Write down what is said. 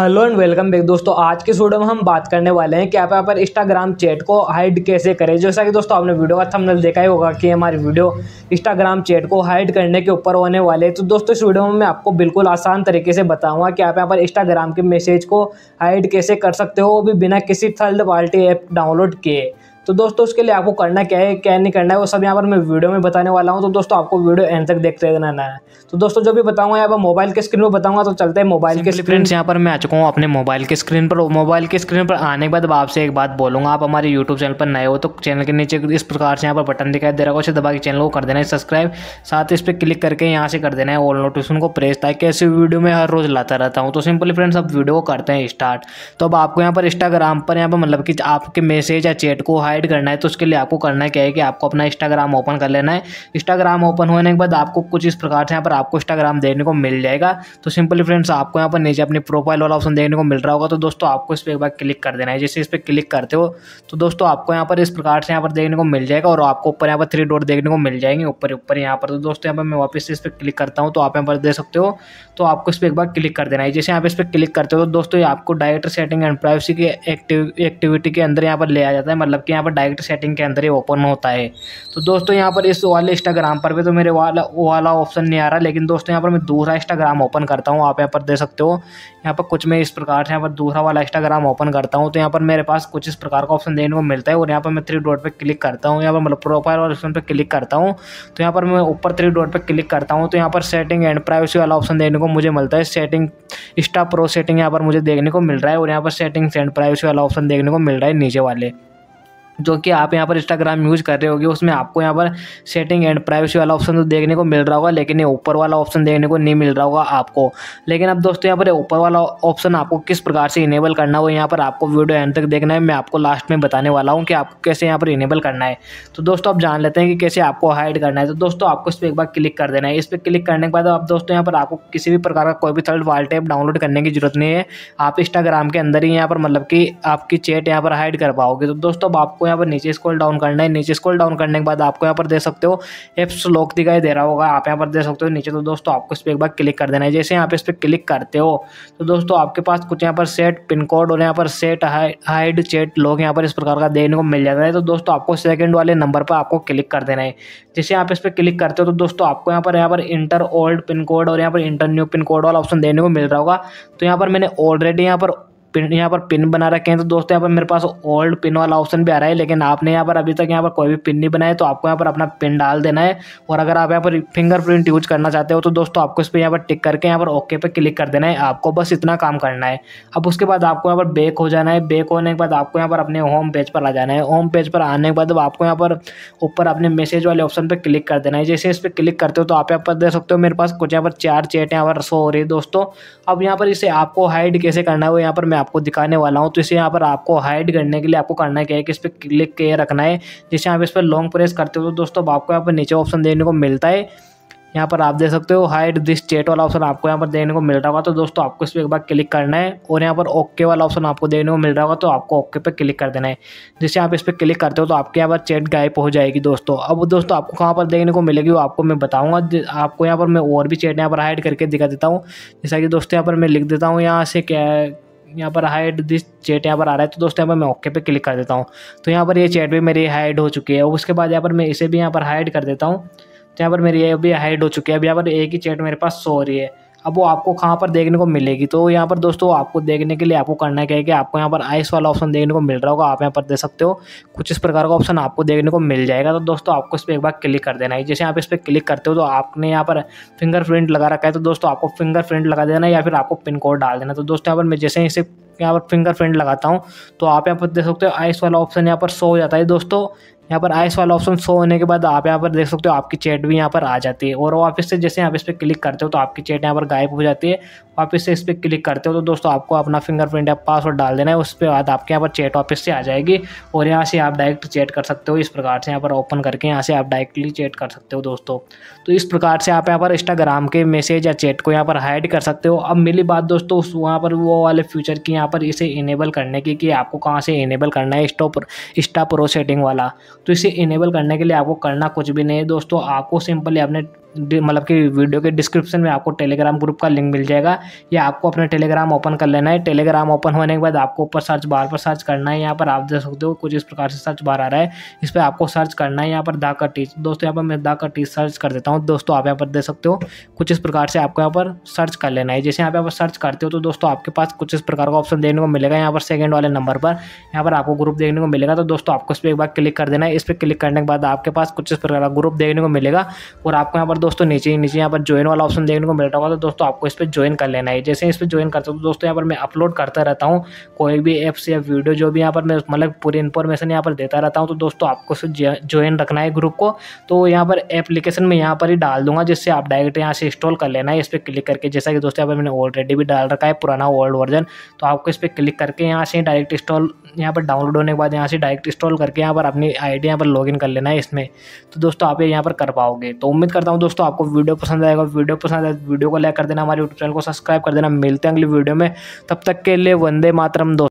hello and welcome back दोस्तों आज के वीडियो में हम बात करने वाले हैं कि आप यहाँ पर इंस्टाग्राम चैट को हाइड कैसे करें जैसा कि दोस्तों आपने वीडियो का थंबनेल देखा ही होगा कि हमारी वीडियो इंस्टाग्राम चैट को हाइड करने के ऊपर होने वाले हैं तो दोस्तों इस वीडियो में मैं आपको बिल्कुल आसान तरीके से बताऊँगा कि आप यहाँ पर इंस्टाग्राम के मैसेज को हाइड कैसे कर सकते हो वो भी बिना किसी थर्ड पार्टी ऐप डाउनलोड किए तो दोस्तों उसके लिए आपको करना क्या है क्या नहीं करना है वो सब यहाँ पर मैं वीडियो में बताने वाला हूँ तो दोस्तों आपको वीडियो एंड तक देखते रहना है तो दोस्तों जो भी बताऊँगा यहाँ पर मोबाइल के स्क्रीन पर बताऊँगा तो चलते हैं मोबाइल के फ्रेंड्स यहाँ पर मैं आ चुका हूँ अपने मोबाइल के स्क्रीन पर मोबाइल के स्क्रीन पर आने के बाद आपसे एक बात बोलूँगा आप हमारे यूट्यूब चैनल पर नए हो तो चैनल के नीचे इस प्रकार से यहाँ पर बटन दिखाई दे रहा है उसे दबा के चैनल को कर देना है सब्सक्राइब साथ इस पर क्लिक करके यहाँ से कर देना है ऑल नोटिफिकेशन को प्रेस ताकि ऐसी वीडियो में हर रोज़ लाता रहता हूँ तो सिंपली फ्रेंड्स आप वीडियो को करते हैं स्टार्ट तो अब आपको यहाँ पर इंस्टाग्राम पर यहाँ पर मतलब कि आपके मैसेज या चैट को हाई ऐड करना है तो उसके लिए आपको करना क्या है कि आपको अपना इंस्टाग्राम ओपन कर लेना है इंस्टाग्राम ओपन होने के बाद आपको कुछ इस प्रकार से यहाँ पर आपको इंस्टाग्राम देखने को मिल जाएगा तो सिंपली फ्रेंड्स आपको यहाँ पर नीचे अपनी प्रोफाइल वाला ऑप्शन देखने को मिल रहा होगा तो दोस्तों आपको इस पर एक बार क्लिक कर देना है जैसे इस पर क्लिक करते हो तो दोस्तों आपको यहाँ पर इस प्रकार से यहाँ पर देखने को मिल जाएगा और आपको ऊपर यहाँ पर थ्री डोर देखने को मिल जाएंगे ऊपर ऊपर यहाँ पर तो दोस्तों यहाँ पर मैं वापस से इस पर क्लिक करता हूँ तो आप यहाँ पर दे सकते हो तो आपको इस पर एक बार क्लिक कर देना है जैसे आप इस पर क्लिक करते हो तो दोस्तों आपको डायरेक्ट सेटिंग एंड प्राइवेसी की एक्टिविटी के अंदर यहाँ पर ले आ जाता है मतलब कि यहाँ पर पर डायरेक्ट सेटिंग के अंदर ही ओपन होता है तो दोस्तों यहाँ पर इस वाले इंस्टाग्राम पर भी तो मेरे वाला वो वाला ऑप्शन नहीं आ रहा लेकिन दोस्तों यहाँ पर मैं दूसरा इंस्टाग्राम ओपन करता हूँ आप यहाँ पर दे सकते हो यहाँ पर कुछ मैं इस प्रकार से यहाँ पर दूसरा वाला इंस्टाग्राम ओपन करता हूँ तो यहाँ पर मेरे पास कुछ इस प्रकार का ऑप्शन देने को मिलता है और यहाँ पर मैं थ्री डॉट पर क्लिक करता हूँ यहाँ पर मतलब प्रोफाइल वाले ऑप्शन पर क्लिक करता हूँ तो यहाँ पर मैं ऊपर थ्री डॉट पर क्लिक करता हूँ तो यहाँ पर सेटिंग एंड प्राइवेसी वाला ऑप्शन देने को मुझे मिलता है सेटिंग इंस्टा प्रो सेटिंग यहाँ पर मुझे देखने को मिल रहा है और यहाँ पर सेटिंग्स एंड प्राइवेसी वाला ऑप्शन देखने को मिल रहा है नीचे वाले जो कि आप यहाँ पर इंस्टाग्राम यूज़ कर रहे होगे उसमें आपको यहाँ पर सेटिंग एंड प्राइवेसी वाला ऑप्शन तो देखने को मिल रहा होगा लेकिन ये ऊपर वाला ऑप्शन देखने को नहीं मिल रहा होगा आपको लेकिन अब दोस्तों यहाँ पर ऊपर वाला ऑप्शन आपको किस प्रकार से इनेबल करना हो यहाँ पर आपको वीडियो एंड तक देखना है मैं आपको लास्ट में बताने वाला हूँ कि आपको कैसे यहाँ पर इनेबल करना है तो दोस्तों आप जान लेते हैं कि कैसे आपको हाइड करना है तो दोस्तों आपको इस पर एक बार क्लिक कर देना है इस पर क्लिक करने के बाद आप दोस्तों यहाँ पर आपको किसी भी प्रकार का कोई भी थर्ड वाल टाइप डाउनलोड करने की जरूरत नहीं है आप इंस्टाग्राम के अंदर ही यहाँ पर मतलब कि आपकी चैट यहाँ पर हाइड कर पाओगे तो दोस्तों अब आपको यहाँ पर नीचे स्कॉल डाउन करना है नीचे स्कॉल डाउन करने के बाद आपको यहाँ पर दे सकते हो एप्स लॉक दिखाई दे रहा होगा आप यहाँ पर दे सकते हो नीचे तो दोस्तों आपको इस पर एक बार क्लिक कर देना है जैसे यहाँ पे इस पर क्लिक करते हो तो दोस्तों आपके पास कुछ यहाँ पर सेट पिन कोड और यहाँ पर सेट हाइड चेट लॉक यहाँ पर इस प्रकार का देने को मिल जाता है तो दोस्तों आपको सेकेंड वाले नंबर पर आपको क्लिक कर देना है जैसे आप इस पर क्लिक करते हो तो दोस्तों आपको यहाँ पर यहाँ पर इंटर ओल्ड पिन कोड और यहाँ पर इंटर न्यू पिन कोड वाला ऑप्शन देने को मिल रहा होगा तो यहाँ पर मैंने ऑलरेडी यहाँ पर पिन यहाँ पर पिन बना रखे हैं तो दोस्तों यहाँ पर मेरे पास ओल्ड पिन वाला ऑप्शन भी आ रहा है लेकिन आपने यहाँ पर अभी तक यहाँ पर कोई भी पिन नहीं बनाया तो आपको यहाँ पर अपना पिन डाल देना है और अगर आप यहाँ पर फिंगरप्रिंट यूज करना चाहते हो तो दोस्तों आपको इस पर यहाँ पर टिक करके यहाँ पर ओके पर क्लिक कर देना है आपको बस इतना काम करना है अब उसके बाद आपको यहाँ पर बेक हो जाना है बेक होने के बाद आपको यहाँ पर अपने होम पेज पर आ जाना है होम पेज पर आने के बाद आपको यहाँ पर ऊपर अपने मैसेज वाले ऑप्शन पर क्लिक कर देना है जैसे इस पर क्लिक करते हो तो आप यहाँ पर देख सकते हो मेरे पास कुछ यहाँ पर चार चेट यहाँ पर शो हो रही है दोस्तों अब यहाँ पर इसे आपको हाइड कैसे करना है वो यहाँ पर मैं आपको दिखाने वाला हूँ तो इसे यहाँ पर आपको हाइड करने के लिए आपको करना क्या है कि इस पर क्लिक किए रखना है जैसे आप इस पर लॉन्ग प्रेस करते हो तो दोस्तों आपको यहाँ पर नीचे ऑप्शन देखने को मिलता है यहाँ पर आप देख सकते हो हाइड दिस चेट वाला ऑप्शन आपको यहाँ पर देखने को मिल रहा होगा तो दोस्तों आपको इस पर एक बार क्लिक करना है और यहाँ पर ओके वाला ऑप्शन आपको देखने को मिल रहा होगा तो आपको ओके पर क्लिक कर देना है जैसे आप इस पर क्लिक करते हो तो आपके यहाँ पर चेट गायब हो जाएगी दोस्तों अब दोस्तों आपको कहाँ पर देखने को मिलेगी वो आपको मैं बताऊँगा आपको यहाँ पर मैं और भी चेट यहाँ पर हाइड करके दिखा देता हूँ जैसा कि दोस्तों यहाँ पर मैं लिख देता हूँ यहाँ से क्या यहाँ पर हाइड दिस चैट यहाँ पर आ रहा है तो दोस्तों यहाँ पर मैं ओके पे क्लिक कर देता हूँ तो यहाँ पर ये चैट भी मेरी हाइड हो चुकी है और उसके बाद यहाँ पर मैं इसे भी यहाँ पर हाइड कर देता हूँ तो यहाँ पर मेरी ये भी हाइड हो चुकी है अब यहाँ पर एक ही चैट मेरे पास सो रही है अब वो आपको कहाँ पर देखने को मिलेगी तो यहाँ पर दोस्तों आपको देखने के लिए आपको करना क्या है कि आपको यहाँ पर आइस वाला ऑप्शन देखने को मिल रहा होगा आप यहाँ पर दे सकते हो कुछ इस प्रकार का ऑप्शन आपको देखने को मिल जाएगा तो दोस्तों आपको इस पर एक बार क्लिक कर देना है जैसे आप इस पर क्लिक करते हो तो आपने यहाँ पर फिंगरप्रिंट लगा रखा है तो दोस्तों आपको फिंगरप्रिंट लगा देना या फिर आपको पिन कोड डाल देना तो दोस्तों यहाँ पर मैं जैसे इसे यहाँ पर फिंगरप्रिंट लगाता हूँ तो आप यहाँ पर देख सकते हो आइस वाला ऑप्शन यहाँ पर शो हो जाता है दोस्तों यहाँ पर आइस वाला ऑप्शन शो होने के बाद आप यहाँ पर देख सकते हो आपकी चैट भी यहाँ पर आ जाती है और वापस से जैसे आप इस पर क्लिक करते हो तो आपकी चैट यहाँ पर गायब हो जाती है ऑफिस से इस पर क्लिक करते हो तो दोस्तों आपको अपना फिंगरप्रिंट या पासवर्ड डाल देना है उसके बाद आपके यहाँ पर चैट ऑफिस से आ जाएगी और यहाँ से आप डायरेक्ट चैट कर सकते हो इस प्रकार से यहाँ पर ओपन करके यहाँ से आप डायरेक्टली चैट कर सकते हो दोस्तों तो इस प्रकार से आप यहाँ पर इंस्टाग्राम के मैसेज या चैट को यहाँ पर हाइड कर सकते हो अब मिली बात दोस्तों उस वहाँ पर वो वाले फ्यूचर की यहाँ पर इसे इनेबल करने की कि आपको कहाँ से इनेबल करना है स्टॉप इंस्टा प्रो सेटिंग वाला तो इसे इनेबल करने के लिए आपको करना कुछ भी नहीं है दोस्तों आपको सिंपली अपने मतलब कि वीडियो के डिस्क्रिप्शन में आपको टेलीग्राम ग्रुप का लिंक मिल जाएगा या आपको अपने टेलीग्राम ओपन कर लेना है टेलीग्राम ओपन होने के बाद आपको ऊपर सर्च बार पर सर्च करना है यहाँ पर आप देख सकते हो कुछ इस प्रकार से सर्च बार आ रहा है इस पर आपको सर्च करना है यहाँ पर दा का टीच दोस्तों यहाँ पर मैं दा का टीच सर्च कर देता हूँ दोस्तों आप यहाँ पर देख सकते हो कुछ इस प्रकार से आपको यहाँ पर सर्च कर लेना है जैसे यहाँ पर आप सर्च करते हो तो दोस्तों आपके पास कुछ इस प्रकार का ऑप्शन देखने को मिलेगा यहाँ पर सेकेंड वाले नंबर पर यहाँ पर आपको ग्रुप देखने को मिलेगा तो दोस्तों आपको इस पर एक बार क्लिक कर देना है इस पर क्लिक करने के बाद आपके पास कुछ इस प्रकार का ग्रुप देखने को मिलेगा और आपको यहाँ पर दोस्तों नीचे ही नीचे यहाँ पर ज्वाइन वाला ऑप्शन देखने को मिल रहा होगा तो दोस्तों आपको इस पर ज्वाइन कर लेना है जैसे इस पर ज्वाइन करता हूँ दोस्तों यहाँ पर मैं अपलोड करता रहता हूँ कोई भी ऐप्स या वीडियो जो भी यहाँ पर मैं मतलब पूरी इन्फॉर्मेशन यहाँ पर देता रहता हूँ तो दोस्तों आपको ज्वाइन रखना है ग्रुप को तो यहाँ पर एप्लीकेशन में यहाँ पर ही डाल दूंगा जिससे आप डायरेक्ट यहाँ से इंस्टॉल कर लेना है इस पर क्लिक करके जैसा कि दोस्तों यहाँ पर मैंने ऑलरेडी भी डाल रखा है पुराना ओल्ड वर्जन तो आपको इस पर क्लिक करके यहाँ से डायरेक्ट इंस्टॉल यहाँ पर डाउनलोड होने के बाद यहाँ से डायरेक्ट इंस्टॉल करके यहाँ पर अपनी आई डी यहाँ पर इन कर लेना है इसमें तो दोस्तों आप यहाँ पर कर पाओगे तो उम्मीद करता हूँ दोस्तों दोस्तों आपको वीडियो पसंद आएगा वीडियो पसंद आए तो वीडियो को लाइक कर देना हमारे यूट्यूब चैनल को सब्सक्राइब कर देना मिलते हैं अगली वीडियो में तब तक के लिए वंदे मातरम दोस्तों